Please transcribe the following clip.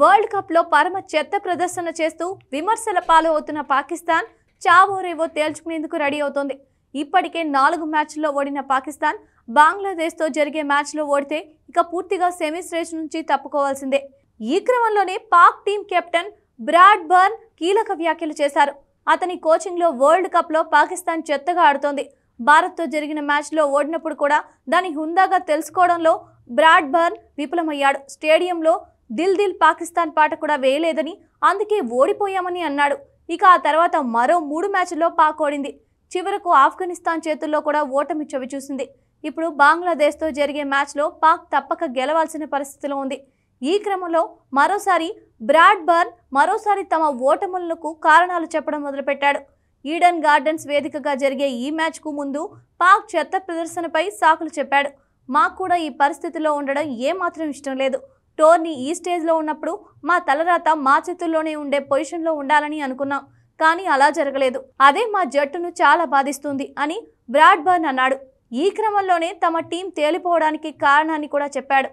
world కప్లో పరమ చెత్త ప్రదర్శన చేస్తూ విమర్శల పాలు అవుతున్న పాకిస్తాన్ చావోరేవో తేల్చుకునేందుకు రెడీ అవుతోంది ఇప్పటికే నాలుగు మ్యాచ్ల్లో ఓడిన పాకిస్తాన్ బంగ్లాదేశ్తో జరిగే మ్యాచ్లో ఓడితే ఇక పూర్తిగా సెమీస్ రేస్ నుంచి తప్పుకోవాల్సిందే ఈ క్రమంలోనే Pak team captain Bradburn కీలక వ్యాఖ్యలు చేశారు అతని కోచింగ్లో వరల్డ్ కప్లో పాకిస్తాన్ చెత్తగా ఆడుతోంది భారత్తో జరిగిన మ్యాచ్లో ఓడినప్పుడు కూడా దాని హుందాగా తెలుసుకోవడంలో బ్రాడ్ బర్న్ విఫలమయ్యాడు స్టేడియంలో దిల్ దిల్ పాకిస్తాన్ పాట కూడా వేయలేదని అందుకే ఓడిపోయామని అన్నాడు ఇక ఆ తర్వాత మరో మూడు మ్యాచ్ల్లో పాక్ ఓడింది చివరకు ఆఫ్ఘనిస్తాన్ చేతుల్లో కూడా ఓటమి చవిచూసింది ఇప్పుడు బంగ్లాదేశ్తో జరిగే మ్యాచ్లో పాక్ తప్పక గెలవాల్సిన పరిస్థితిలో ఉంది ఈ క్రమంలో మరోసారి బ్రాడ్బర్న్ మరోసారి తమ ఓటములకు కారణాలు చెప్పడం మొదలుపెట్టాడు ఈడెన్ గార్డెన్స్ వేదికగా జరిగే ఈ మ్యాచ్కు ముందు పాక్ చెత్త ప్రదర్శనపై సాకులు చెప్పాడు మాకు కూడా ఈ పరిస్థితిలో ఉండడం ఏమాత్రం ఇష్టం లేదు టోర్నీ ఈ స్టేజ్లో ఉన్నప్పుడు మా తలరాత మా చేతుల్లోనే ఉండే పొజిషన్లో ఉండాలని అనుకున్నాం కానీ అలా జరగలేదు అదే మా జట్టును చాలా బాధిస్తుంది అని బ్రాడ్బర్న్ అన్నాడు ఈ క్రమంలోనే తమ టీం తేలిపోవడానికి కారణాన్ని కూడా చెప్పాడు